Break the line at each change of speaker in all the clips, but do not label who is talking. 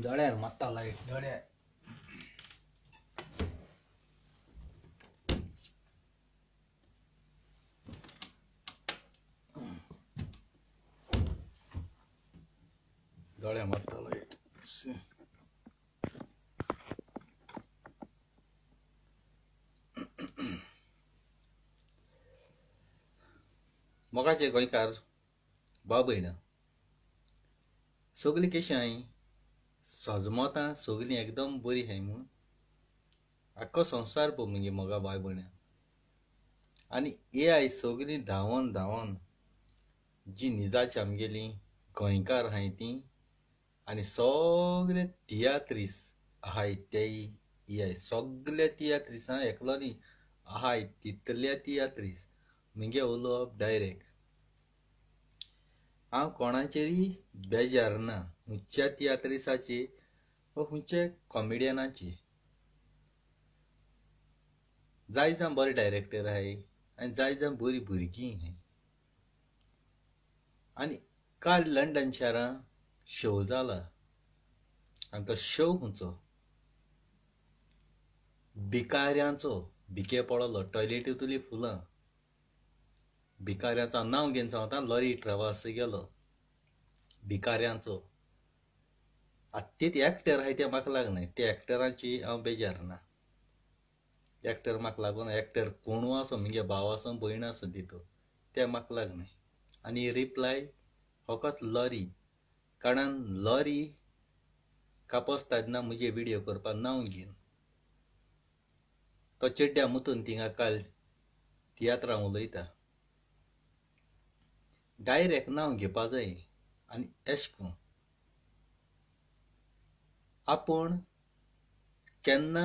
galera, mata a live, galera. Galera, mata a live. Sim. Mogra chegou aí, cara. Boa, Bina. Sou aí, सजमतां सगलीं एकदम बरी हाय म्हूण आख्खो संवसार पळय मुगे म्हणजे मोगा बायबण्या आनी ए आय सगलीं धांवन धांवन जी निजाची आमगेलीं गोंयकार हाय ती आनी सगळे तियात्रीस आहाय तेय ए आय सगल्या तियात्रिसां एकलो न्ही आहाय तितल्या तियात्रीस मुगे उलोवप डायरेक्ट हांव कोणाचेरी बेजार ना खंयच्या तियात्रिसाचे वा खंयच्या कॉमेडियनाचे जाय जावं बरे डायरेक्टर आहाय आनी जाय जावं बरीं भुरगीं आहाय आनी काल लंडन शारां शो जाला आनी तो शो खंयचो भिकाऱ्यांचो भिके पडलो टॉयलेटींतली फुलां भिकाऱ्याचं नाव घेऊन होता लरी ट्रवास गेलो भिकाऱ्यांचं आत्तीत ॲक्टर आहे ते म्हाका नाही त्या ॲक्टरांची हांव बेजार ना एक्टर म्हाका लागून एक्टर कोणू आसूं म्हणजे भाव असो भयण असो तितू ते म्हाका नाही आनी रिप्लाय फकत लॉरी कारण लॉरी कापसता ना म्हजे व्हिडिओ करपाक नांव घेवन तो चेड्ड्या मुतून तिंगा काल तियात्रां उलयता डायरेक्ट नांव घेवपा जाय आनी एशें करून आपूण केन्ना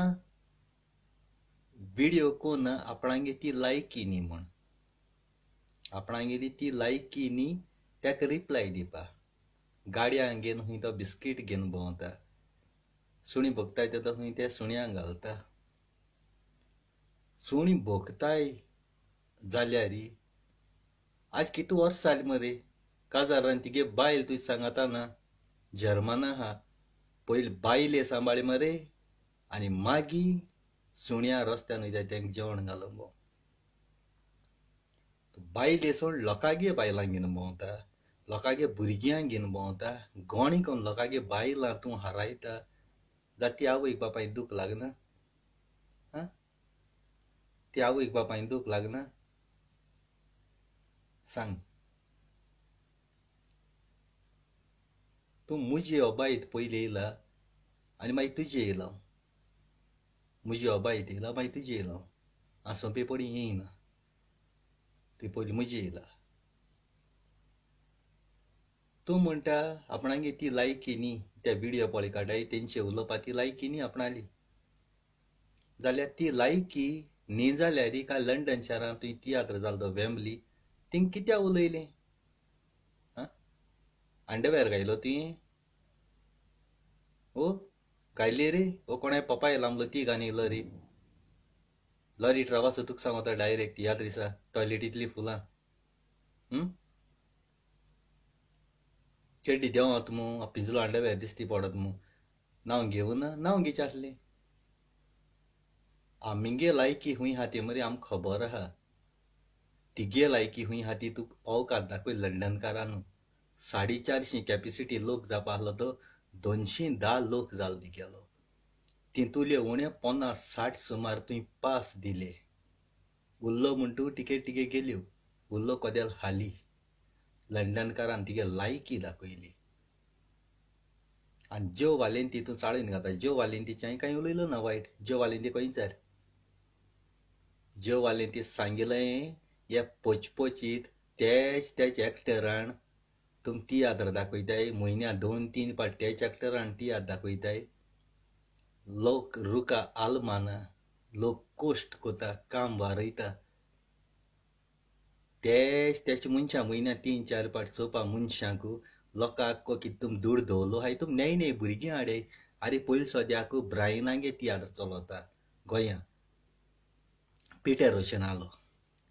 विडियो कोन्न आपणागे ती लायकी न्ही म्हण आपणागेली ती लायकी न्ही ताका रिप्लाय दिवपा गाडयांक घेवन खंय तो बिस्कीट घेवन भोंवता सुणी भोगताय तेदो खंय ते सुण्यांक घालता सुणी भोगताय जाल्यारी आज किती वर्ष जाली मरे काजारान तिगे बायल तुझी सांगाता ना जर्माना हा पहिले बाईले हे मरे आणि मागी सुण्या रस्त्यान वयता जेवण घालूंक भोंव बायले सोड लोकागे बायलांक घेवन भोंवता लोकागे भुरग्यां घेवन भोंवता गोणी कोण लोकागे बायलां तूं हारायता जाती आवयक बापाय दूख लागना ती आवयक बापाय दूख लागना सांग तूं म्हजी अबायत पयली येयला आनी मागीर तुजी येयला म्हजी अबायत येयला मागीर तुजी येयला हांव सोंपे पडी येयना ती पयली म्हजी येयला तूं म्हणटा आपणागे ती लायकी न्ही त्या व्हिडियो पळय काटाय तेंचे उलोवपा ती लायकी न्ही आपणाली जाल्यार ती लायकी न्ही जाल्यार काय लंडन शारांत तुवें तियात्र जालो वेमली तिंग कित्या उलयली आं भायर घायलो ती ओ गायली रे ओ पप्पा येला म्हणलो ती गाणी लरी लरी लॉरी तुक तुक सांगता डायरेक्ट याद दिसा टॉयलेटीतली फुलां चेड्डी देंव आत मू पिंजलो भायर दिसती पडत मू नांव घेवन नांव घेचें मिंगे लायक लायकी हुई हा ते मरे आमकां खबर आहा तिगे लायकी हुई हाती तुक पावकार दाखय लंडनकारान साडे चारशी कॅपेसिटी लोक जावपा आसलो तो दोनशी धा लोक जाल गेलो तितुले उणे पन्नास साठ सुमार तुवें पास दिले उरलो म्हणतो तूं तिकेट तिगे गेल्यो उरलो कोदेल हाली लंडनकारान तिगे लायकी दाखयली आनी ज्यो वालेन तितून चाळून घाता ज्यो वालेंतीचे हांवें कांय उलयलो ना वायट ज्यो वालेंती खंय विचार ज्यो वालेंती सांगिल्लें हे पचपचीत तेच तेच एक्टरान तुम ती आदार दाखयताय म्हयन्या दोन तीन पाट त्याच एक्टरान ती याद दाखयताय लोक रुका आलमाना लोक कोश्ट कोता काम वारयता तेच त्याच्या मनशां म्हयन्या तीन चार पाट सोपा मनशांक लोकांक कितें तुम दूर दवरलो हाय तुम नेय नेय भुरगीं हाडय आरे पयलीं सद्याक ब्रायनांगे तियात्र चलोता गोंया पिटर रोशन आलो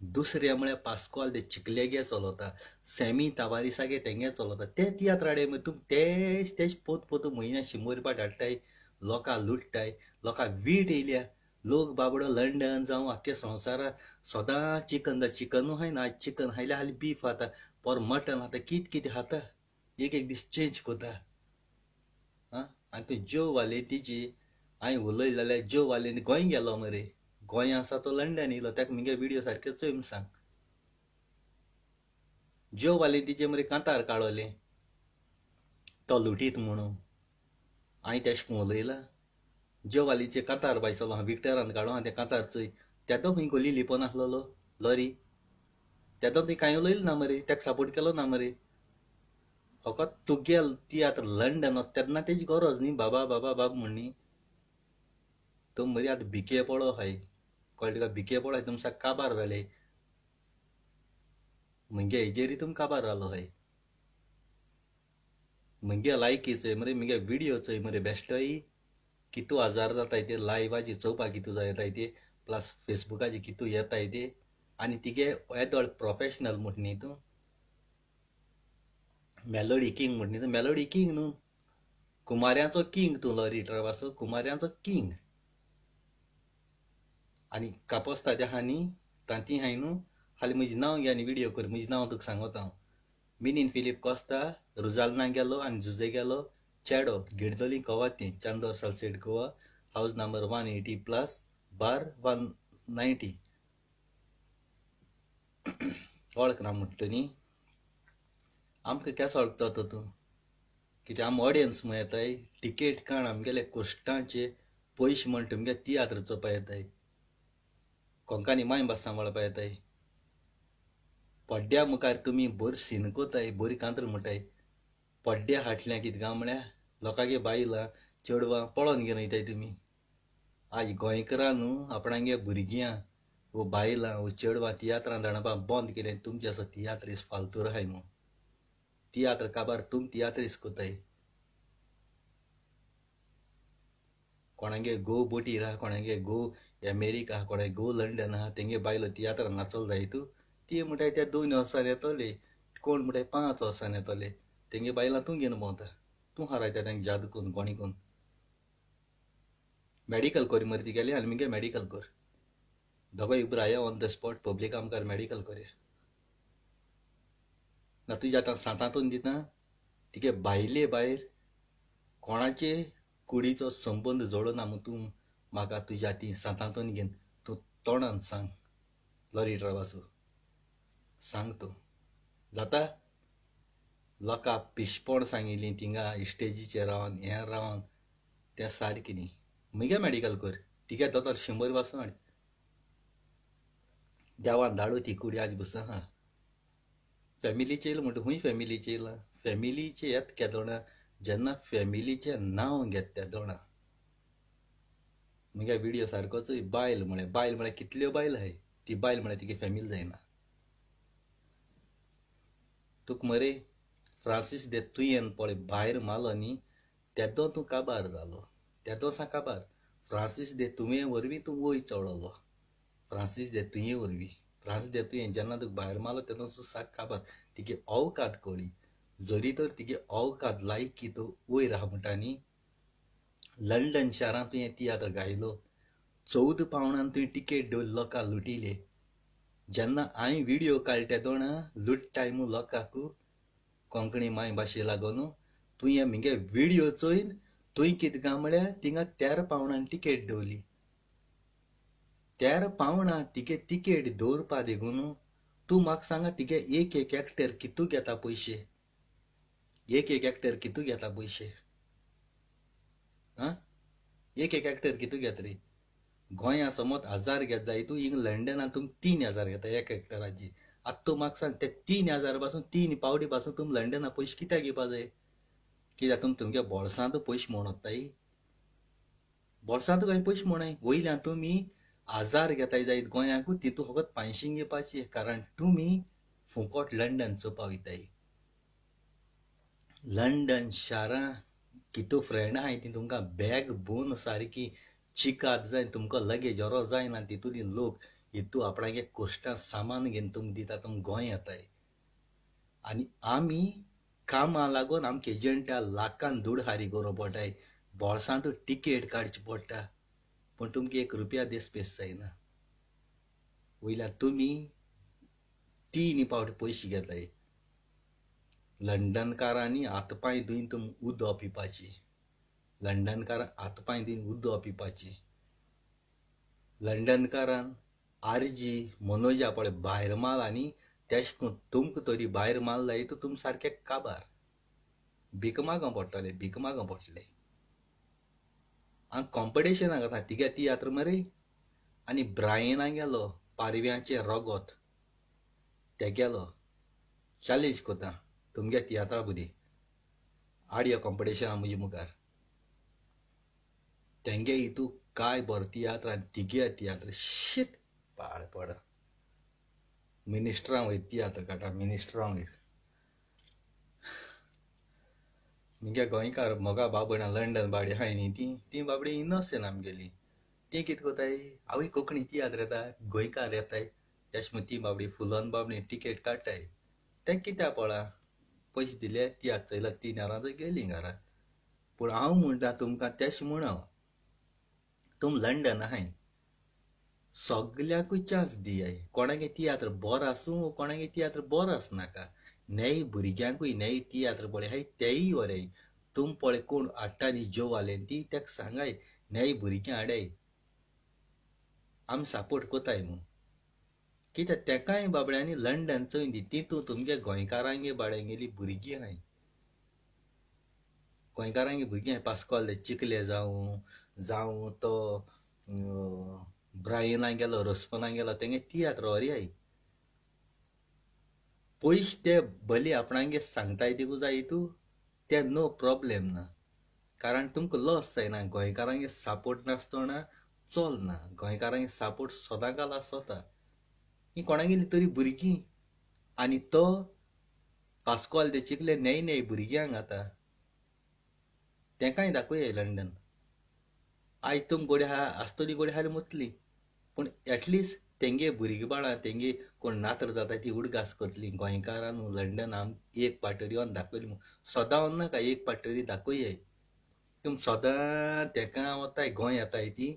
दुसऱ्या म्हळ्यार पास्कॉल ते चिकलेगे चलोता सॅमी ताबारिसागे तेंगे चलोता ते तियात्र राडे तुम तेच तेच पोत पोत म्हयन्या शिमोर रुपया धाडटाय लोकां लुट्टाय लोकां वीट येयल्या लोक बाबडो लंडन जावं आख्ख्या संवसारा सदां चिकन दा चिकनू हाय ना चिकन हायल्या हाली बीफ खाता पर मटन खाता कित कितें खाता एक एक दीस चेंज कोता आं आनी तूं ज्यो वाले तिची हांयें उलय जाल्यार ज्यो वालेन गोंय गेलो मरे गोंय आसा तो लंडन येयलो ताका मुगे विडियो सारके म्हण सांग ज्यो वाली तिजे मरे कांतार काढले तो लुटीत म्हणून हांवें तेश कोण उलयला ज्यो वालीचे कांतार बायसलो हांव विक्टरान काडो हांव ते कांतार चोय तेदो खंय गोली लिपोन आसलो लॉरी तेदो ती कांय उलयलो ना मरे ताका सपोर्ट केलो ना मरे फकत तुगेल ती आतां लंडन तेन्ना तेजी गरज न्ही बाबा बाबा बाब म्हण न्ही तो मरे आतां भिके पडो हाय का भिके पोळाय तुमचा काबार झाले म्हणजे हेजेरी तुम काबार झालो हय मुगे लायकी चोय मरे मुगे व्हिडिओ चोय मरे की कितू आजार जाताय ते लायव्हाची चोवपा कितू जाय येताय ते प्लस फेसबुकाचे कितू येताय ते आणि तिगे येदोळ प्रोफेशनल म्हणून न्ही तू मेलोडी किंग म्हणून मेलोडी किंग न्हू कुमाऱ्यांचो किंग तूं लॉरी ट्रवासो कुमार्यांचो किंग आणि कापोस ताज्या हानी तांती हाय न्हू हालीं नाव नांव घे आनी कर म्हजी नाव तुका सांगत हांव मिनीन फिलीप कोस्ता रुजालना गेलो आनी जुजे गेलो चेडो गिडदोली कवाती Chandor Salcete Goa house number one eighty plus बार वन नायटी वळख ना म्हणटा न्ही आमकां केस वळखता तो तूं कित्याक आम ऑडियन्स म्हूण येताय टिकेट काण आमगेले कोश्टांचे पयशे म्हण तुमगे चोपा येताय कोंकांनी मायभास सांबाळपा येताय पड्ड्या मुखार तुमी बरी शिनकोताय बरी कांतर म्हणटाय पड्ड्या हाटल्या कितें काय म्हळ्यार लोकांगे बायलां चेडवां पळोन घेवन वयताय तुमी आज गोंयकारां न्हू आपणागे भुरग्यां वो बायलां वो चेडवां तियात्रां जाणपा बंद केलें तुमचें असो तियात्र फालतूर आहाय म्हूण तियात्र काबार तुम तियात्रीस कोताय कोणागे गो बोटी आहा कोणागे गो अमेरिका आहा कोणागे गो लंडन आहा तेंगे बायलो तियात्रां नाचल जाय तूं ती म्हणटाय त्या दोन वर्सां येतले कोण म्हणटाय पांच वर्सां येतले तेंगे बायलां तूं घेवन भोंवता तूं हारायता तेंक जादू कोण कोणी कोण मॅडिकल कर मरे गेली आनी मगे मॅडिकल कर दोगां इब्राया ऑन द स्पॉट पब्लीक आमकां मॅडिकल करया ना तुज्या आतां सातांतून दिता तिगे भायले भायर कोणाचे कुडीचो संबंद जोडना म्हूण तूं म्हाका तुज्या ती सांतांतून घेवन तूं तोंडान सांग लॉरी ड्रायव्हाचो सांग तूं जाता लोकां पिशपण सांगिल्ली तिंगा इस्टेजीचेर रावन हें रावन तें सारकें न्ही म्हगे मॅडिकल कर तिगे दोतोर शंबर बसून हाड देवान धाडू ती कुडी आज बस आहा फॅमिलीचे येयला म्हणटा हूंय फॅमिलीचे येयला फॅमिलीचे येत केदोणा जेन्ना फॅमिलीचें नांव घेता दोणा मुगे व्हिडिओ सारकोच बायल म्हळ्यार बायल म्हळ्यार कितल्यो बायल हाय ती बायल म्हळ्यार तिगे फॅमिली जायना तुका मरे फ्रांसीस दे तुयेन पळय भायर मारलो न्ही तेदो तूं काबार जालो तेदो सा काबार फ्रांसीस दे तुवें वरवीं तूं वयर चडलो फ्रांसीस दे तुये वरवीं फ्रांसीस दे तुयेन जेन्ना तुका भायर मारलो तेदो तूं साक काबार तिगे अवकात कोणी जरी तर तिगे अवकाद की तो वयर आहा न्ही लंडन शारांत तुवें तियात्र गायलो चवदा पावणान तुवें टिकेट दवर लोकां लुटिले जेन्ना हांवें व्हिडियो काडले दोण लूट मु लोकांक कोंकणी भाशे लागून तुवें म्हगे व्हिडियो चोयन तुवें कितें काय म्हळ्यार तिंगा तेरा पावणान टिकेट दवरली तेरा पावणां तिगे तिकेट दवरपा देगून तूं म्हाका सांगा तिगे एक एक एक्टर कितू घेता पयशे एक एक ॲक्टर कितू घेता पयशे आं एक एक ॲक्टर कितू घेत रे गोंया समज हजार घेत जाय तू हिंग लंडना तुम तीन हजार घेता एक हेक्टराची आता तूं म्हाका सांग ते तीन हजार पासून तीन पावडी पासून तुम लंडना पयशे कित्याक घेवपा जाय कित्याक तुम तुमच्या बोळसांत पयशे म्हण वताय बोळसांत काय पयशे म्हणय वयल्यान तुमी हजार घेताय जायत गोंयांकूच तितू फकत पांयशीं घेवपाची कारण तुमी फुकट लंडन चोवपा वयताय लंडन शारां कितू फ्रेंडां हाय तीं तुमकां बॅग भोवन सारकी चिकात जाय तुमकां लगेज व्हरो जायना तितूंतली लोक हितू आपणागे कोश्टां सामान घेवन तुमकां दिता तुमकां गोंय येताय आनी आमी कामा लागून आमकां एजंटा लाखान दुडहारी करूं पडटाय बोळसांत टिकेट काडची पडटा पूण तुमकां एक रुपया देसपेस जायना वयल्या तुमी तीन पावटी पयशे घेताय लंडनकारांनी आतपांय धुयन उद ओपिपाची लंडनकार आतपांय धुयन उद ओपिपाची लंडनकारान आरजी मनोजा पळय भायर माल आनी तेश कोन तुमक तरी भायर माल लायत तुम सारके काबार भीक मागो पडटले भीक मागो पडटले हांगा कॉम्पिटिशना आतां तिगे तियात्र मरे आनी ब्रायना गेलो पारव्याचे रगत ते गेलो चॅलेंज कोता तुमगे तियात्रा बुदी आडयो कॉम्पिटिशना म्हजे मुखार तेंगे हितू काय बरो तियात्रां तिगे तियात्र शीत पाड पड मिनिस्टरां वयर तियात्र काडटा मिनिस्टरां वयर मुगे गोंयकार मोगा बाबणां लंडन बाबडी हाय न्ही ती ती बाबडी इनोसेंट आमगेली ती कित कोताय आवय कोंकणी तियात्र येता गोंयकार येताय तेश म्हूण ती बाबडी फुलोन बाबडी टिकेट काडटाय तें कित्या पळा पयशे दिले ती आचयला तीन हारां गेली घरा पूण हांव म्हणटा तुमकां तेश म्हूण हांव तुम लंडन आहाय सगल्याकूय चान्स दियाय कोणागे तियात्र बरो आसूं कोणागे तियात्र बरो आसनाका नेय भुरग्यांकूय नेय तियात्र पळय हाय तेय वरय तुम पळय कोण हाडटा न्ही जेव हालेन ती तेका सांगाय नेय भुरग्यां हाडाय आमी सापोर्ट कोताय म्हूण कित्याक तेकाय बाबड्यांनी लंडन चोय दिती तूं तुमगे गोंयकारांगे बाळ्यांगेली भुरगीं आहाय गोंयकारांगे भुरगीं आहाय पास्कोले चिकले जावं जावं तो ब्रायना गेलो रस्पना गेलो तेंगे तियात आई पयस ते भले आपणांगे सांगताय देखू जाय तूं ते नो प्रॉब्लेम ना कारण तुमकां लॉस जायना गोंयकारांगे सापोर्ट नासतना चलना गोंयकारांगे सापोर्ट सदांकाल आसता ही कोणागेली तरी भुरगीं आनी तो ते चिखले नेय नेय भुरग्यांक आतां तेंकाय दाखोवया लंडन आयज तुम गोडे आहा आसतली गोडी हाली मुतली पूण एटलिस्ट तेंगे भुरगेंपणां तेंगे कोण नातर जाता ती उडगास करतली गोंयकारान लंडन आम एक पाटरी वन दाखयली सदां वन नाका एक पाटरी दाखोय तुम सदां तेका वताय गोंय येताय ती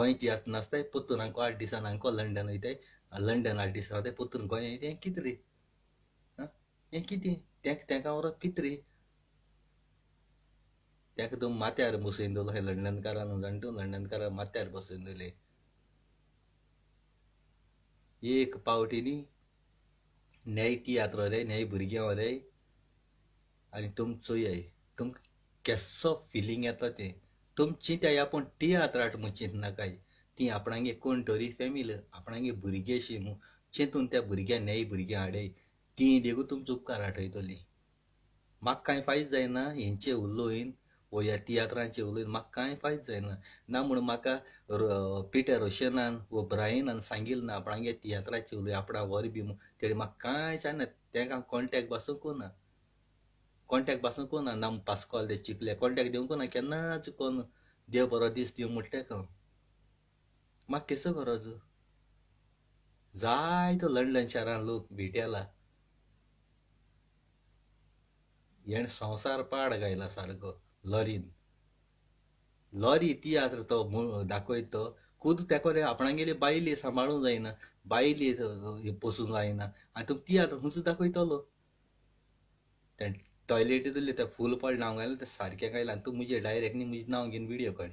गोंयची नासताय पोत्तून हांको आठ दिसान हांको लंडन वयताय लंडन आर्टिस्ट रावता पोत्तून गोंय तें कितें रे आं हें कितें तेंक तेंकां व्हरोन कितें रे तेका तो माथ्यार बसयन दिलो हे लंडनकारान जाणटो लंडनकारान माथ्यार बसयन दिले एक पावटी न्ही न्याय तियात्र रे न्याय भुरग्यां रे आनी तुम चोय तुमकां केस्सो फिलींग येता तें तुम आपूण पूण तियात्राट म्हूण नाकाय ती आपणागे कोण तरी फॅमिल आपणागे भुरगे अशी न्हू चेतून त्या भुरग्यां नेयी भुरगे हाडय तीं देखून तुमचे उपकार आठयतली म्हाका कांय फायद जायना हेंचे उलोयन वो ह्या तियात्रांचे उलोयन म्हाका कांय फायद जायना ना म्हूण म्हाका पिटर रोशनान वो ब्रायनान सांगिल ना आपणागे तियात्राचे उलय आपणा वर बी तेणे म्हाका कांय सांगना तेंकां कॉन्टॅक्ट बसूंक कोना कॉन्टॅक्ट बसूंक कोना ना पासकॉल ते चिकले कॉन्टॅक्ट दिवंक कोना केन्नाच कोन्न देव बरो दीस दिवं म्हणटा तेका मग कसं करायचं जाय तो लंडन शहरात लोक भेट्याला यान संसार पाड गायला सारखं लॉरीन लॉरी इतिहास तो दाखयत तो खूद आपण आपणागेली बायली सांबाळूंक जायना बायली पोसूंक जायना आनी तुमी ती आतां खंयच दाखयतलो टॉयलेट टॉयलेटींतले त्या फुल पड नाव घालें तें सारकें गायला आनी तूं डायरेक्ट नी म्हजें नांव घेवन व्हिडिओ काड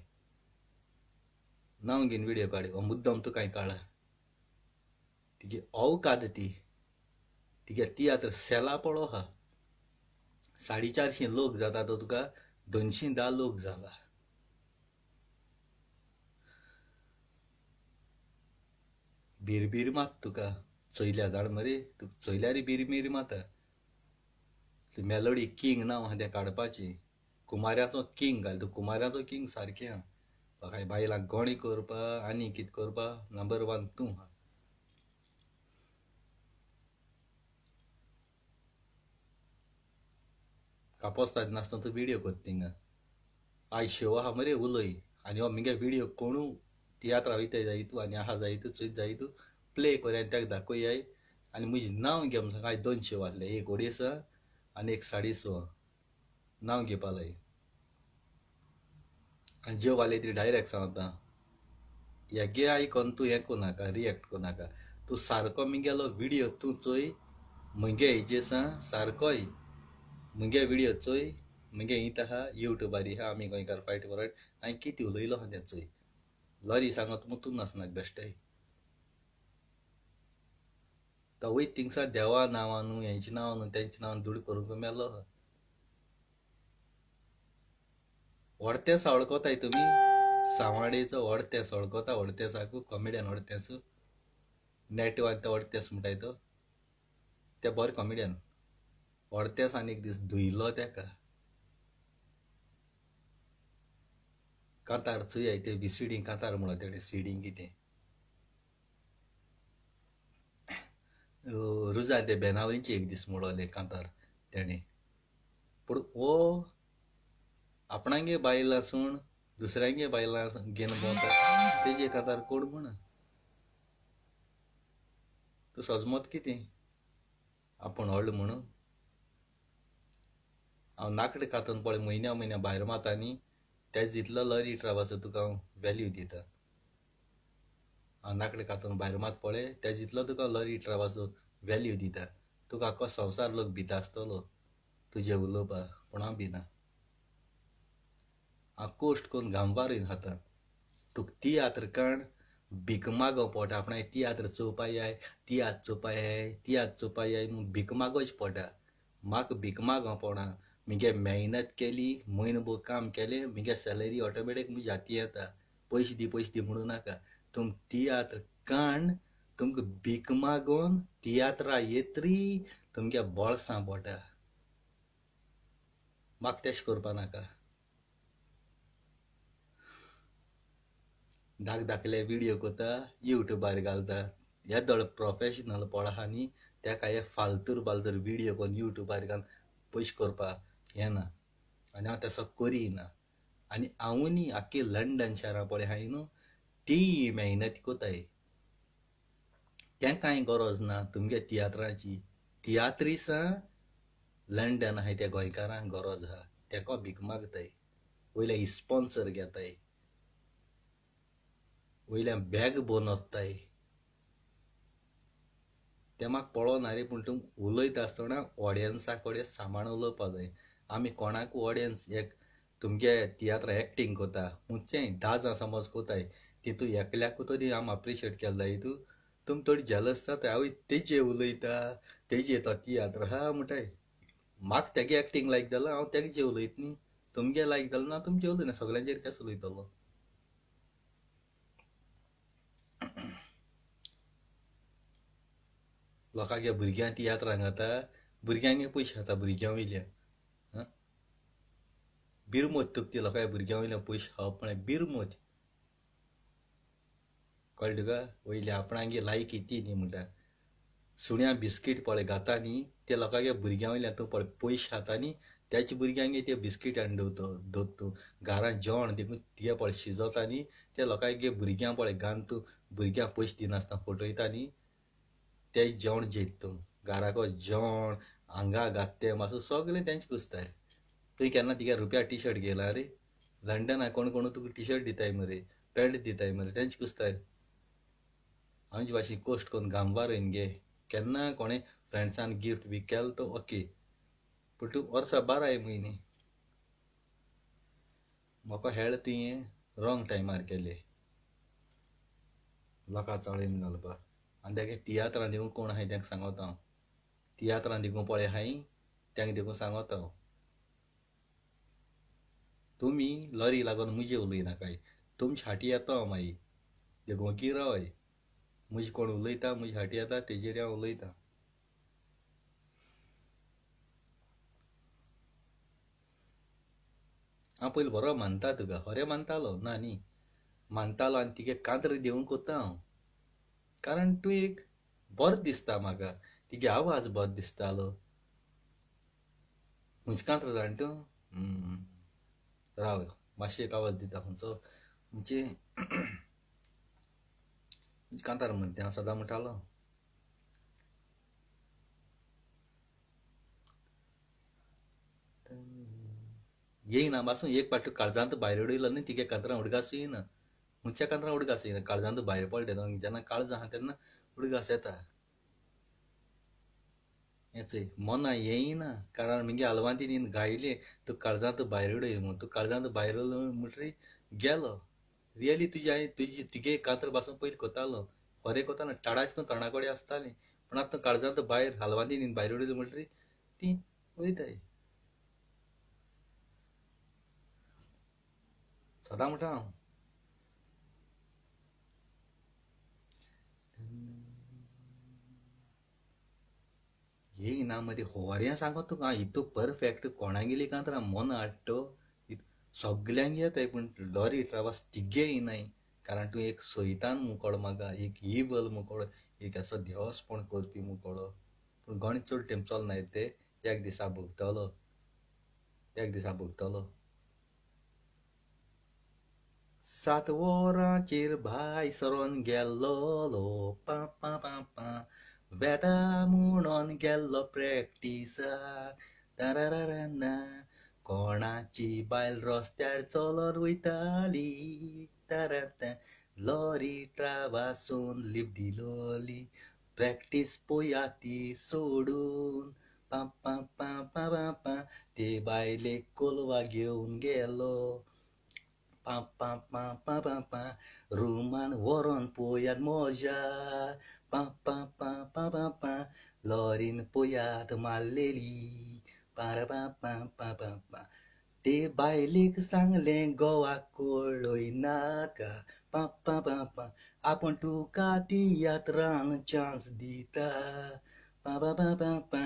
नाव घेऊन व्हिडिओ काढे मुद्दाम तू कांय काळा औ काद ती ती आता सेला पळो हा साडे चारशे लोक जाता तो तुका दोनशे दहा लोक झाला बिरबीर मात तुका चोयल्या धाड मरे तुका रे बिरबीर माता तू मेलोडी किंग नाव हा ते काडपाची कुमाऱ्याचो किंग घाल तू कुमाऱ्याचो किंग सारखे हा बघाय बायलांक गोणी करपा आनी कित करपा नंबर वन तूं हा कापोस्ता नासतना तू व्हिडिओ कर तिंगा आयज शेव आहा मरे उलय आनी हो मिगे व्हिडिओ कोणू तियात्रा वयताय जायतू आनी आहा जायतू चोयत जायतू प्ले कोरया ताका दाखोयाय आनी म्हजें नांव घे म्हण सांग आयज दोन शेव आसले एक ओडिसा आनी एक साडे स नांव घेवपा लाय जीव घाले ती डायरेक्ट सांगता हेगे आयकॉन तूं हें करूं नाका रिएक्ट करूं नाका तूं सारको मुगेलो विडियो तूं चोय म्हगे हेजे सांग सारकोय म्हगे विडियो चोय म्हगे हीत आहा युट्यूबार आहा आमी गोंयकार फायट वर्ड हांवें कितें उलयलो आहा तें चोय लॉरी सांगत म्हूण तूं नासना बेश्टाय तो थिंगसा देवा नांवां न्हू हेंच्या नांवां न्हू तेंच्या नांवान धूड करूंक मेलो व्हडत्यास तुम्ही तुमी वडत्या व्हडत्यास वडत्या साकू कॉमेडियन वडत्यास नेटवाक तर वडत्यास म्हणटाय तो ते बरे कॉमेडियन वडत्यास आणि एक दीस धुयलो तेका कातार चुय ते विसिडी कातार म्हणो तेडे सिडींग कितें रुजा ते बेनावळीचे एक दीस म्हणले कांतार त्याने पण ओ आपणांगे बायल आसून दुसऱ्यांगे बायलां घेन भोंवता तेजे कोण म्हण तूं सजमत किती आपण व्हडलो म्हणून हांव नाकडे कातून पळय म्हयन्या म्हयन्या भायर माता न्ही त्या जितलो लरी ट्रावाचो तुका हांव वेल्यू दिता हांव नाकडे कातून भायर मात पळय त्या जितलो तुका लरी ट्रावाचो वेल्यू दिता तुका आख्खो संवसार लोक भिता आसतलो तुजे उलोवपा पूण हांव भिना आकोश्ट करून गांवार येवन खाता तुका तियात्र कण भीक मागो पोटा आपणाय तियात्र चोवपा जाय तियात्र चोवपा ती तियात्र चोवपा याय म्हूण भीक मागोच पोटा म्हाका भीक मागो पोडा मिगे मेहनत केली म्हयनोभर काम केलें मिगे सॅलरी ऑटोमॅटीक म्हजी हाती येता पयशे दी पयशे दी म्हणू नाका तुम तियात्र काण तुमकां भीक मागोन तियात्रा येतरी तुमगे बोळसां पोटा म्हाका तेश करपा नाका धाक धाकले व्हिडिओ कोता युट्यूबार घालता हे दोळ प्रोफेशनल पोळ आहा न्ही तेका हे फालतूर बालतूर व्हिडिओ करून युट्यूबार घालून पयशे करपा हें ना आनी हांव तसो ना आनी हांवूय न्ही आख्खी लंडन शारा पळय हांवें न्हू ती मेहनत कोताय तें कांय गरज ना तुमगे तियात्राची तियात्रिसां लंडन आहाय त्या गोंयकारांक गरज आहा तेका भीक मागताय वयले इस्पॉन्सर घेताय वयल्यान बॅग भरून वत्ताय ते म्हाका पळोवन रे पूण तूं उलयता आसतना ऑडियन्सा कडेन सांबाळ उलोवपा जाय आमी कोणाकूय ऑडियन्स एक तुमगे तियात्र एक्टींग कोता मुचे दाजां समज कोताय तितू एकल्याक तरी हांव अप्रिशिएट केलो जाय तूं तुम थोडी जेलस जाता हांव तेजे उलयता तेजे तो तियात्र हा म्हणटाय म्हाका तेगे एक्टींग लायक जालां हांव तेगे जे उलयत न्ही तुमगे लायक जालो ना तुमचे उलयना सगळ्यांचेर केस उलयतलो लोकांच्या भुरग्यांक ती याद रांगाता भुरग्यांनी पयशे खाता भुरग्यां वयल्यान बिरमत तुक ती लोकांच्या भुरग्यां वयल्यान पयशे खावप म्हळ्यार बिरमोत कळ्ळें तुका वयले आपणागे लायकी ती न्ही म्हणटा सुण्या बिस्कीट पळय घाता न्ही ते लोकांच्या भुरग्यां वयल्यान तूं पळय पयशे खाता न्ही त्याच्या भुरग्यांक ते बिस्कीट हाडून दवर तूं घरांत जेवण देखून तिगे पळय शिजवता न्ही ते लोकांगे भुरग्यां पळय घालून तूं भुरग्यांक पयशे दिनासतना फटयता न्ही ते जेवण जेतो घराको जेवण आंगा घात मासू सगळे त्यांचे तेंच तुम्ही तुवें केन्ना तिगे रुपया टी शर्ट घेला रे लंडना कोण कोण तुका टी शर्ट दिताय मरे पॅन्ट दिताय मरे त्यांचे कुसताय आमचे भाशेन कोस्ट करून गांबार येन गे केन्ना कोणें फ्रेंड्सान गिफ्ट बी केलो तो ओके पूण तूं वर्सा बाराय म्हयने म्हाका हेळ तुवें रॉंग टायमार केले लोकां चाळीन घालपाक आनी ताका तियात्र रांदिकूंक कोण आहाय तांकां सांगोता हांव तियात्रां रांदिकूंक पळे आहाय तेंक देखून सांगोता हांव तुमी लरी लागोन म्हजे उलयनाकाय तुमचे हाटी येता हांव मागीर देगोकी रय म्हजे कोण उलयता म्हजे हाटी येता तेजेर हांव उलयतां हांव पयलीं बरो मानता तुका खरें मानतालो ना न्ही मानतालो आनी तिगे कांतर देवूंक कोत्ता हांव कारण तूं एक बरो दिसता म्हाका तिगे आवाज बरो दिसतालो मुचकांत जाण तूं राव मातशें एक आवाज दिता खंयचो म्हणजे मुचकांतार म्हणटा हांव सदां म्हणटालो येयना मातसो एक पाटी काळजांत भायर उडयलो न्ही तिगे कातरां उडगासूय येयना मनशा कांतारां उडकास येना काळजांत भायर पडलें जेन्ना काळजां आहा तेन्ना उडकास येता हें चय मना येयना कारण मुगे म्हणजे आल्वांतीन गायलें तूं काळजांत भायर उडय म्हूण तूं काळजांत भायर उडय म्हणटरी गेलो रियली तुजी हांवें तुजी तुगे कांतर बसून पयलीं कोतालो खरें कोतालो टाडाच तूं तोंडा कडेन आसतालें पूण आतां काळजांत भायर हालवांतीन भायर उडयलें म्हणटरी ती वयताय सदां म्हणटा हांव ಈಗ ना मध्ये ಹೊರ್ಯ सांगत तुका हांव परफेक्ट कोणागेली मन मोन हाडटो सगल्यांक येताय पूण लॉरी ट्रावल्स तिगे येनाय कारण तूं एक सैतान मुकोड म्हाका एक इबल मुकोड एक असो देवस्पण करपी मुकोडो पण गण चड टेम्पचोल नाय ते एक दिसा भोगतलो एक दिसा भोगतलो सात वरांचेर भाय सरोन गेल्लो पा पा पा पा वेता म्हणून गेल्लो प्रॅक्टिसाक तारारारान्ना कोणाची बायल रस्त्यार चलोन वयताली तारांता लॉरी ट्रावासून लिप दिलोली प्रॅक्टीस पोया ती सोडून पा पा पा पा पा ते बायले कोलवा घेऊन गेलो pam pam pam pam pam pam ruman woron pojat moja pam pam pam pam pam pam lorin pojat maleli para pam pam pam pam pam ते बायलेक सांगलें गोवा नाका पा Pam pam pam आपण तुका ती यात्रान chance dita. Pam pam pam pam. पा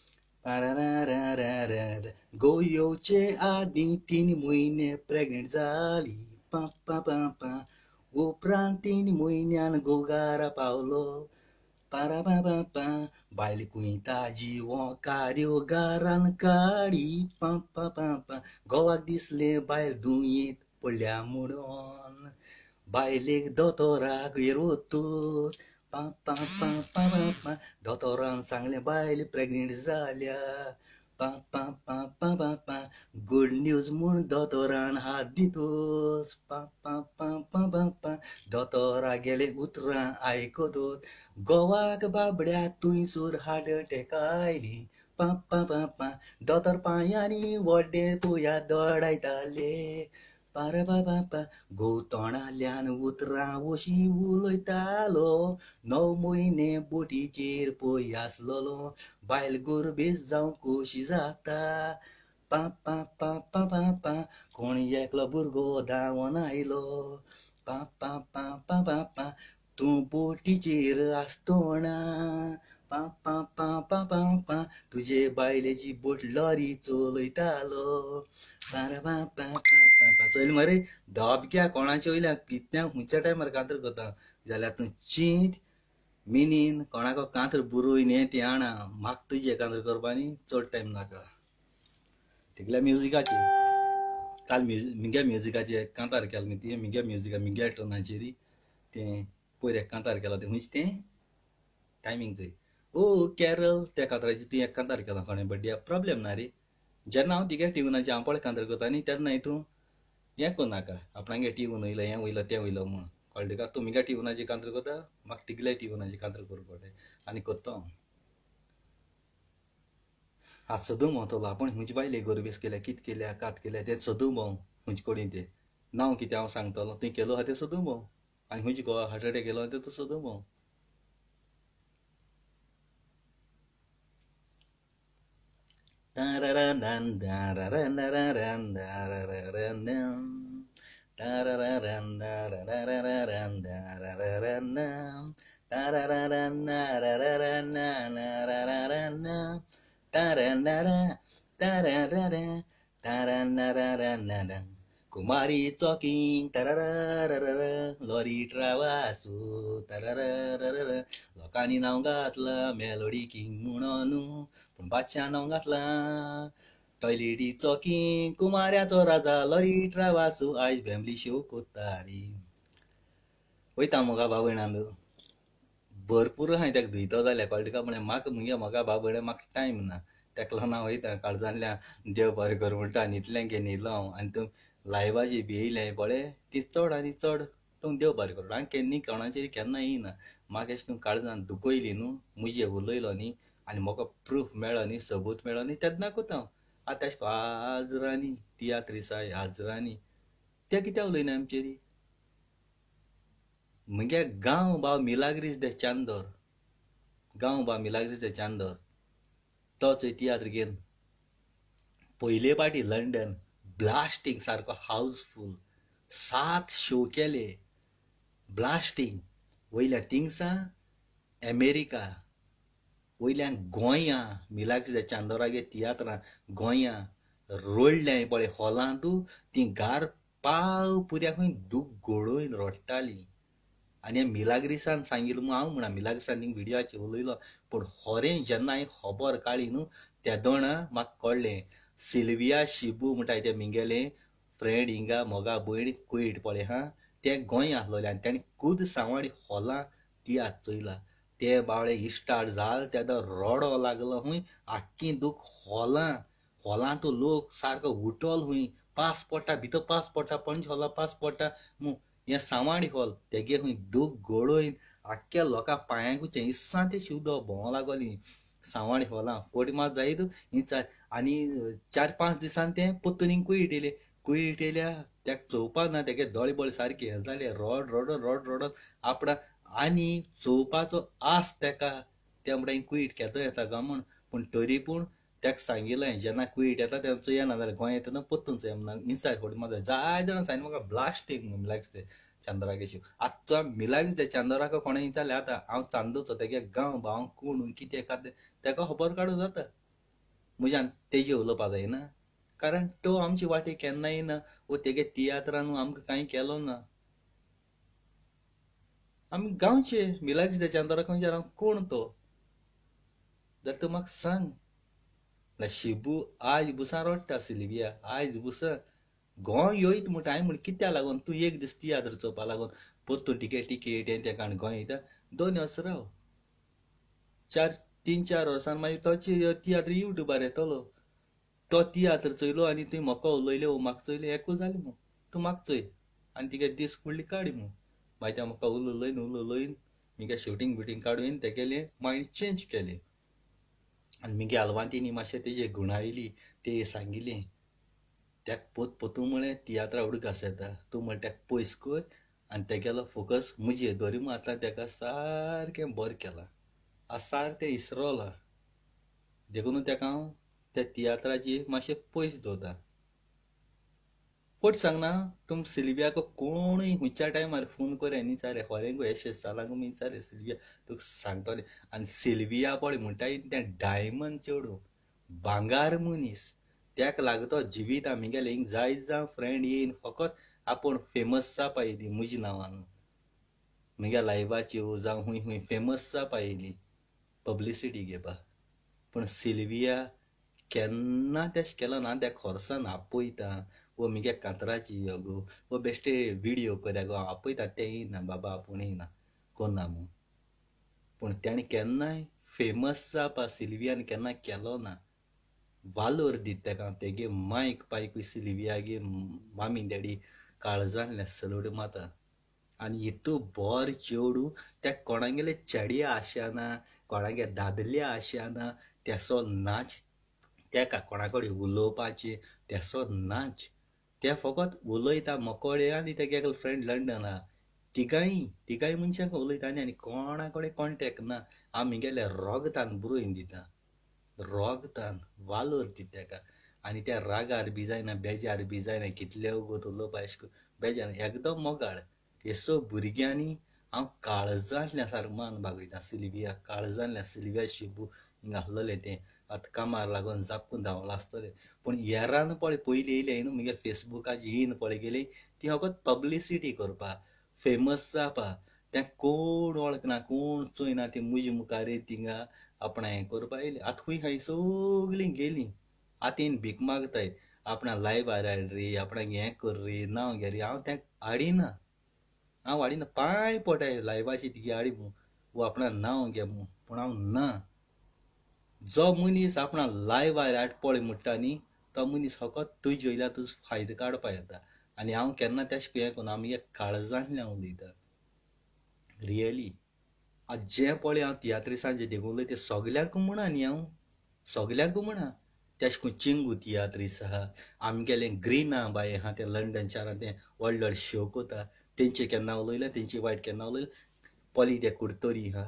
गोयोचे आधी तीन महिने प्रेग्नेंट झाली पापा पापा उपरांत तीन म्हयन्यान गोगारा पावलो पारा बाबा बायल ताजी जिवो कार्यो गारान काडी पापा पापा गोवाक दिसले बायल दुयेंत पडल्या म्हणून बायलेक दोतोराक येरोतोर पा पा पा पा पा दोतोरान सांगले बायल प्रेग्नेंट जाल्या पा पा पा पा पा पा गुड न्यूज म्हूण दोतोरान हात दितोस पा पा पा पा पा पा दोतोरा गेले उतरां आयकतोत गोवाक बाबड्या तुंय सूर हाड टेकायली पा पा पा पा दोतोर पायांनी वडे पुया दोडायताले Parababapa, gotonalan utrawo shiuloi talo, no moine botichir poyas lolo, bail gurbe zau kushizata. Papa, papa, papa, konia klaburgo dawanailo. Papa, papa, papa, tu botichir astona. पा पां पां पां पां पां तुझे बायलेची बोट लॉरी चोलयतालो पां पां चल मरे धबक्या कोणाच्या वयल्या कितल्या हुंच्या टायमार कातर करता जाल्यार तूं चींत मिनीन कोणाको कांतर बुरोय न्हे ती आणा म्हाका तुझे कांतर करपा न्ही चड टायम नाका तिकल्या म्युजिकाची काल म्युजी मिगे म्युजिकाचे कांतार केला न्ही ती मिगे म्युजिका मिगे टर्नाचेरी तें पयर कांतार केला तें खंयच तें टायमींग थंय ओ कॅरल त्या कातराची एक एका तारखेला कोणें बड्डे प्रॉब्लेम ना रे जेन्ना हांव तिगे हांव आंपोळ कांतर करता न्ही तेन्ना तूं हें नाका आपणागे टिवन वयलो हें वयलो तें वयलो म्हूण कळटा तुका तुमगे टिवनाची कांतर करता म्हाका तिगल्या टिवनाची कांतर करपा पडटा आनी करता हांव आज सदू म्हतलो आपण हुंच बायले गोरबेस केल्या कित केल्या कात केल्या तें सदू भोंव हुंच कोणी तें नांव कितें हांव सांगतलो तुवें केलो हा तें सदू भोंव आनी हुंच गोवा हार्ट केलो तें तूं Sadu भोंव Kumari talking, tararararara, Lori travasu, tararararara, Locani não gatla, Melody King Munonu, बादशान घातला टॉयलेटीचो किंग कुमाऱ्याचो राजा लरी ट्रावासू आयज फॅमिली शो कोतारी वयता मोगा बाबण नांदू भरपूर हांवें तेका धुयतो जाल्या कळटा का म्हळ्यार म्हाका मुगे म्हाका भयण म्हाका टायम ना तेका लागून हांव वयता काळजांतल्यान देव बरें कर म्हणटा न्हिदलें गे न्हिदलो हांव आनी तुम लायवाची बी येयलें पळय ती चड आनी चड तूं देव बरें करूं हांव केन्ना कोणाचेर केन्ना येयना म्हाका अशें करून काळजान दुखयली न्हू मुजे उलयलो न्ही आणि मग प्रूफ मेळ्ळो न्ही सबूत मेळ्ळो न्ही तेन्नाकूत हांव आतां अशें आजरांनी तियात्रिसाय आजरांनी ते कित्या उलयना आमचेरी म्हगे गाव भाव मिलाग्रीस दे चांदोर गाव भाव मिलाग्रीस दे चांदोर तोच तियात्र घेवन पहिले पाटी लंडन ब्लास्टिंग सारको हाऊसफुल सात शो केले ब्लास्टिंग वयल्या थिंगसा अमेरिका वयल्यान गोंयां मिलाग्स चांदोरागे तियात्रां गोंयां रोडलें पळय हॉलांतू तीं गार पाव खंय दूख घोळोवन रडटालीं आनी मिलाग्रिसान सांगिल्लें म्हूण हांव म्हणा मिलाग्रिसान व्हिडियोचेर उलयलो पूण होरें जेन्ना हांवें खबर काळी न्हू त्या दोणा म्हाका कळ्ळें सिल्विया शिबू म्हणटाय तें मिगेलें फ्रेंड हिंगा मोगा भयण कोयट पळय हां तें गोंय आसलोलें आनी ताणें कूद सांवाडी हॉलां तियात्र चोयलां ते બાવળે इस्टार्ट જાલ તેદો रडो लागलो हुंय आख्खी दूख हॉलां हॉलां तो लोक सारको उठल हुई पास पडटा भितर पास पडटा पणजे हॉला पास पडटा हें सामाड हॉल तेगे हुंय दूख गोळोयन आख्ख्या लोकां पांयांकूच इस्सां ते शिवदो भोंव लागली सावण हॉलां फोट मात जायत इंचार आनी चार पांच दिसान तें पोत्तरींक कुयट येयलें कुयट येयल्या तेका चोवपाक ना तेगे दोळे बोळे सारके हे जाले रोड रड रोड रडत आपणा आनी चोवपाचो आस तेका त्या म्हणटा क्वीट केदो येता काय म्हण पूण तरी पूण तेका सांगिल्लें जेन्ना क्वीट येता तेन्ना येना जाल्यार गोंय येता तेन्ना परतूनचो येना इन्सायड फोट मार जाय जाणां सांगलें म्हाका ब्लास्टीक मिलाक्स ते चांदराकेशी आतां मिलाक्स ते चांदराक कोणें विचारलें आतां हांव चांदोचो तेगे गांव भाव कोण कितें खातें तेका खबर काडूं जाता म्हज्यान तेजे उलोवपा जायना कारण तो आमचे वाटे केन्ना येना वो तेगे तियात्रान आमकां कांय केलो ना आमी गांवचे मिलाग्स देचे आंदोराक राव कोण तो जाल्यार तूं म्हाका सांग ना शिबू आयज बुसां रोडटा सिलिविया आयज बुसां गोंय येयत म्हणटा हांवें म्हूण कित्या लागोन तूं एक दीस तियात्र चोवपा लागोन परतून टिकेट टिकेट हें काण गोंय येता दोन वर्स राव चार तीन चार वर्सान मागीर तोचे तियात्र युट्यूबार येतलो तो तियात्र चोयलो आनी तुवें म्हाका उलयलें म्हाका चोयलें एकूच जालें म्हूण तूं म्हाका चोय आनी तिगे दीस फुडली काडी म्हूण मागीर म्हाका उलोयन उलोयन मिगे शुटींग बिटींग काडून तेगेलें मायंड चेंज केलें आनी मिगे आल्वांतीनी मातशें तेजे गुण आयली ते सांगिल्लें त्याक पोत पोतूं म्हळें तियात्रा उडकास येता तूं म्हळ्यार तेका पयस कर आनी तेगेलो फोकस म्हजे धरी म्हूण आतां तेका सारकें बरें केलां आतां सारकें तें इसरोलां देखून तेका हांव त्या तियात्राची मातशें पयस दवरतां कोट सांगना तुम सिल्विया कोणूय खंयच्या टायमार फोन कर आनी गो एकोरेंकू हे शेस्तालांक विचार सिल्विया तुका सांगतले आनी सिल्विया पळय म्हणटाय तें डायमंड चेडूं भांगार मनीस त्याक लागतो जिवीत आमगेलें हिंग जाय जावं फ्रेंड येयन फकत आपूण फेमस जावपा येयली म्हज्या नांवान म्हज्या लायफाच्यो हो जावं हुई हुई फेमस जावपा येयली पब्लिसिटी घेवपा पूण सिल्विया केन्ना तेश केलो ना त्या खोरसान आपयता वो मिगे कांतराची हो गो वो बेश्टे विडियो करया गो हांव आपयता बाबा आपूण येयना कोन्ना पण पूण ताणें केन्नाय फेमस जावपा सिलवियान केन्ना केलो ना वालोर दित ताका तेगे मायक पायकूय सिलवियागे मामी डॅडी काळजान सलोड माता आनी इतू बोर चेडू त्या कोणागेले चढिया आशियाना कोणागे दादले आशियाना तेसो नाच तेका कोणाकडे उलोवपाचे तेसो नाच ते फकत उलयता मकोडे आनी तेगे एकलो फ्रेंड लंडन आहा तिगाय तिगाय मनशांक उलयता आनी आनी कोणा कडेन कॉन्टेक्ट ना आमी गेले रोगतान बुरोयन दिता रोगतान वालोर दिता तेका आनी त्या रागार बी जायना बेजार बी जायना कितले वगत उलोवपा अशें बेजार एकदम मोगाळ हे सो भुरग्यांनी हांव काळजांतल्यान आसा मान भागयता सिल्विया काळजांतल्यान सिल्विया शिबू हिंग आसलोलें तें आतां कामार लागोन जापून धांवलां आसतलें पूण येरान पळय पयलीं येयलें न्हू मुगे फेसबुकाची हीन पळय गेली ती फकत पब्लिसिटी करपा फेमस जावपा तें कोण वळखना कोण चोयना ती मुजी मुखार तिंगा आपणा हें करपा येयलें आतां खूंय खंय सगलीं गेलीं आतां येन भीक मागताय आपणा लायव्ह आराड रे आपणाक हें कर रे नांव घे रे हांव तें आडिना हांव वाडीन पांय पोटाय लायबाशी तिगे आडी म्हूण वो आपणा नांव घे मू पूण हांव ना जो मनीस आपणा लाय भायर पळय म्हणटा न्ही तो मनीस फकत तुजे वयल्या तुजो फायदो काडपा येता आनी हांव केन्ना त्या शिकयें करून आमगे हांव उलयता रियली आज जें पळय हांव तियात्रिसान जे देखून उलय तें सगल्याक म्हणा न्ही हांव सगल्याक म्हणा तेश करून चिंगू तियात्रीस आहा आमगेलें ग्रीन आहा बाय आहा तें लंडन शारांत तें व्हडले व्हडले शो कोता तेंचे केन्ना उलयले तेंची वायट केन्ना उलयले पॉली डे कुर्तोरी आहा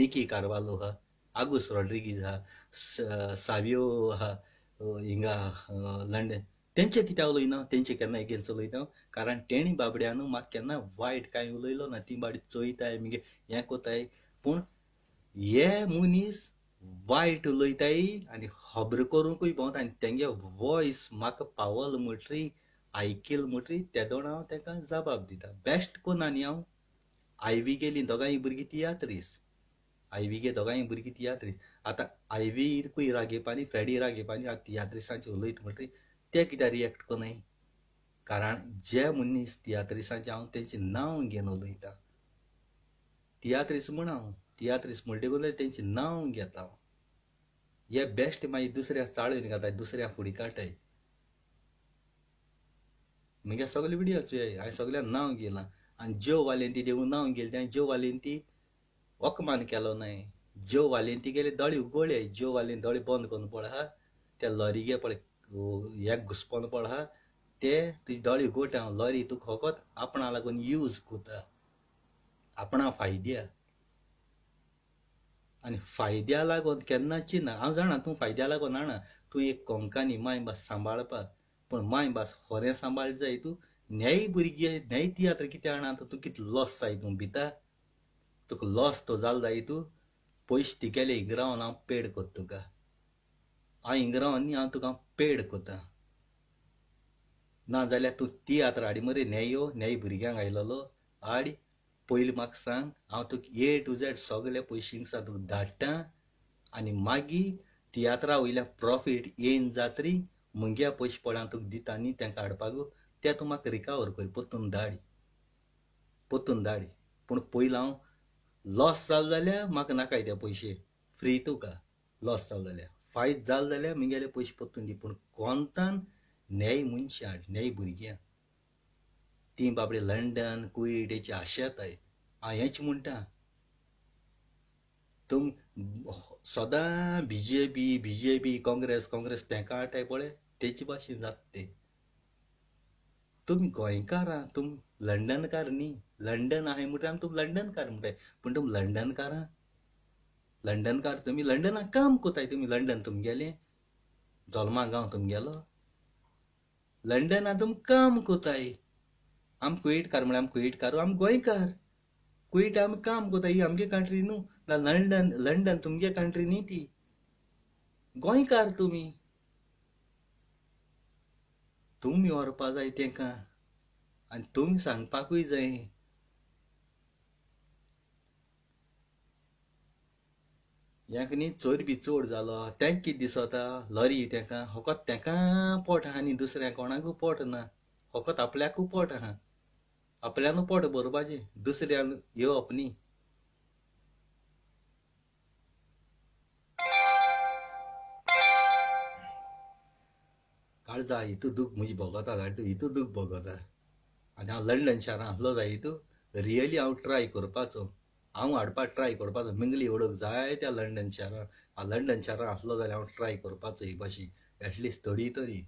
निकी कारवालो आहा आगूस रॉड्रिगीज आहा सावियो आहा हिंगा लंडन तेंचे कित्या उलयना तेंचे केन्ना एगेन्स्ट उलयना कारण तेणी बाबड्यान म्हाका केन्ना वायट कांय उलयलो ना ती बाबडी चोयताय मगे हें कोताय पूण हे मनीस वायट उलयताय आनी खबर करूंकूय भोंवता आनी तेंगे वॉयस म्हाका पावल म्हणटरी आयकेल म्हणटरी तेदोण हांव तेका जबाब दिता बेस्ट कोन्न आनी हांव आयवी गेली दोगांय भुरगीं तियात्रीस आयवी गे दोगांय भुरगीं तियात्रीस आतां आयवी इरकूय रागेपानी फ्रेडी रागेपानी आतां तियात्रिसांचे उलयत म्हटरी ते कित्याक रिएक्ट कोनाय कारण जे मनीस तियात्रिसांचे हांव तेंचें नांव घेवन उलयतां तियात्रीस म्हण हांव तियात्रीस म्हणटकूच तेंचें नांव घेता हे बेस्ट मागीर दुसऱ्या चाळून घाताय दुसऱ्या फुडें काडटाय म्हणजे सगळे व्हिडिओच चोय हांवें सगळ्यांक नांव गेलां आनी जेव वालेंती देऊन नांव गेलें आनी जेव वालेंती वकमान केलो नाय जेव वालेंती गेले दळी उगोळे जेव वालें दोळे बंद करून पळ आहा त्या गे पळय एक घुसपोन पळ आहा ते तुजी दळी उगोटा लरी लॉरी तुका होकोत आपणा लागून यूज करता आपणा फायद्या आनी फायद्या लागून केन्नाची ना हांव जाणा तूं फायद्या लागून जाणा तूं एक कोंकानी मायभास सांबाळपाक पण माय बास खोरें सांबाळ जाय तूं न्याय भुरगे न्याय तियात्र कितें आणा तूं कितें लॉस जाय तूं भिता तुका लॉस तो जालो जाय तूं पयशे तिगेले इंग्रावन हांव पेड कोत तुका हांव न्ही हांव तुका पेड कोता ना जाल्यार तूं तियात्र हाडी मरे न्यायो न्याय भुरग्यांक आयलोलो हाड पयलीं म्हाका सांग हांव तुका ए टू झॅड सगळे पयशेंक सा तुका धाडटा आनी मागीर तियात्रा वयल्यान प्रॉफीट येन जात्री मुगे पयशे पडा तुका दिता न्ही तांकां हाडपाक ते तूं म्हाका रिकावर कर परतून धाड पोतून धाड पूण पयलो हांव लॉस जाल जाल्यार म्हाका नाकाय ते पयशे फ्री तुका लॉस जालो जाल्यार फायद जालो जाल्यार मुगेले पयशे परतून दी पूण कोंतान न्याय मनशां न्याय भुरग्यां ती बाबडे लंडन कुईट हेची आशेत हांव हेच म्हणटा तुम सदां B J P B J P Congress Congress तेंकां पळय त्याची भाषा ते तुमी गोयकार तुम लंडनकार न्ही लंडन आहे म्हणटा आमी तुमी लंडनकार म्हणटाय पूण तुमी लंडनकार आहा लंडनकार तुम्ही लंडना काम कोताय तुम्ही लंडन तुमगेलें गाव गांव तुमगेलो लंडना तुम काम कोताय आम कुयेटकार म्हळ्यार आम करू आम गोंयकार कुयेट आमी काम कोताय ही आमगे कंट्री न्हू ना लंडन लंडन तुमगे कंट्री न्ही ती गोयकार तुम्ही तुमी व्हरपा जाय तेंका आनी तुमी सांगपाकूय जाय ह्यांक न्ही चरबी चड जालो तेंक कितें दिसता लरी तेंका होकोत तेंकां पोट आहा न्ही दुसऱ्या कोणाकूय पोट ना फकत आपल्याकूय पोट आहा आपल्यानू पोट भरपाचें दुसऱ्यान येवप न्ही आड जा हितू दूख म्हजी भोगोता धाडटू हितू दूख भोगोता आनी हांव लंडन शहरान आसलो जाय हितू रियली हांव ट्राय करपाचो हांव हाडपाक ट्राय करपाचो मिंगली ओळख जाय त्या लंडन शहरान हांव लंडन शहरान आसलो जाल्यार हांव ट्राय करपाचो ही भाशी एटलीस्ट थोडी तरी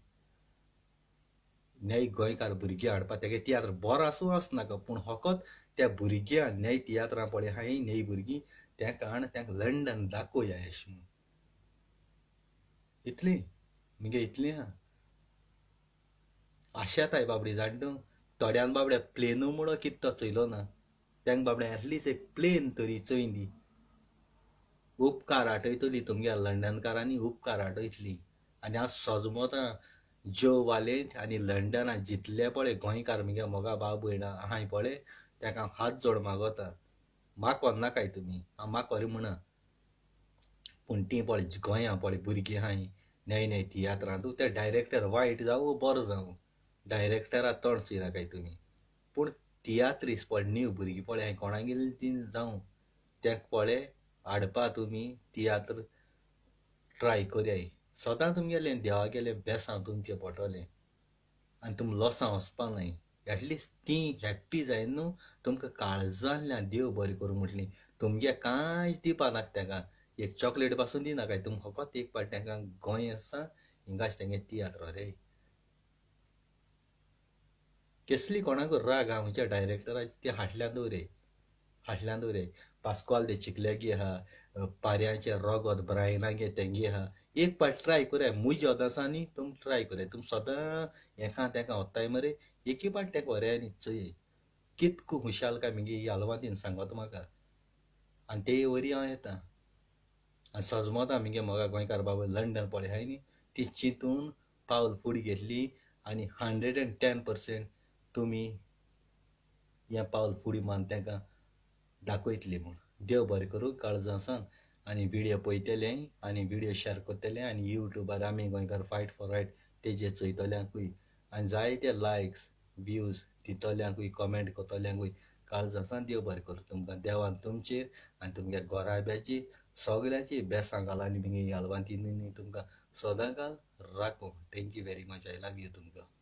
न्याय गोंयकार भुरगीं हाडपा तेगे तियात्र बरो आसूं आसनाका पूण फकत त्या भुरग्यां न्याय तियात्रां पळय हांयें न्याय भुरगीं त्या कारण त्यांक लंडन दाखोवया अशें म्हूण इतलें मुगे इतलें आहा आहे बाबडी जाणटू थोड्यान बाबड्या प्लेनू कित तो चयलो ना तेंक बाबड्या एटलीस्ट एक प्लेन तरी चयन दी उपकार आटयतली तुमगे लंडनकारांनी उपकार आटयतली आनी हांव सजमतां जो वाले आनी लंडना जितले पळय गोंयकार मुगे मोगा बाब भयणां आहाय पळय तेका हांव हात जोड मागोता म्हाक नाकाय तुमी हांव म्हाक व्हरी म्हणा पूण ती पळय गोंया पळय भुरगीं आहाय नेय नय तियात्रांतू ते डायरेक्टर वायट जावं बरो जावं डायरेक्टरा तोंड काय तुमी पूण तियात्र पडणी भुरगीं पळय हांवें कोणागेर तीन जावं तेक पळय हाडपा तुमी तियात्र ट्राय करयाय सदां तुमगेलें गेले बेसां तुमचे पटोलें आनी तुम लॉसां वचपा न्हय एटलीस्ट ती हॅप्पी जाय न्हू तुमकां काळजांतल्यान देव बरें करूं म्हटली तुमगे कांयच दिवपा नाका एक चॉकलेट पासून दिनाकाय तुमी फकत एक पाट तेंकां गोंय आसा हिंगाच तेंगे तियात्र रे केसली कोणाक राग हा खंयच्या म्हणजे डायरेक्टराची ती हाटल्यान दवरे हाटल्यान दवरे पास्कॉल दे चिकल्यागी आहा पारयांचे रोगोत ब्रायनागे तेंगे आहा एक पाट ट्राय करे मुजी अदासा न्ही तुम ट्राय करे तुम सदां एका तेका वताय मरे एकी पाट तेका व्हराय न्ही चय कितको हुशाल काय मिगे आलवादीन सांगत म्हाका आनी ते वरी हांव येता आनी सजमता मगे म्हाका गोंयकार बाबा लंडन पळय हाय न्ही ती चिंतून पावल फुडें घेतली आनी हंड्रेड एंड टेन पर्सेंट तुम्ही हे पावल फुडें मारून तांकां दाखयतली म्हूण देव बरें करूं काळजां आनी व्हिडियो पळयतले आनी व्हिडियो शेअर करतले आनी युट्यूबार आमी गोंयकार फायट फॉर रायट तेजेर चयतल्यांकूय आनी जायते लायक्स व्यूज दितल्यांकूय कमेंट करतल्यांकूय काळजां देव बरें करूं तुमकां देवान तुमचेर आनी तुमगे घोराब्याची सगळ्याची बेसां घाल आनी बिंगे घालवान तुमकां सदां काल राखूं thank you very much I love you तुमकां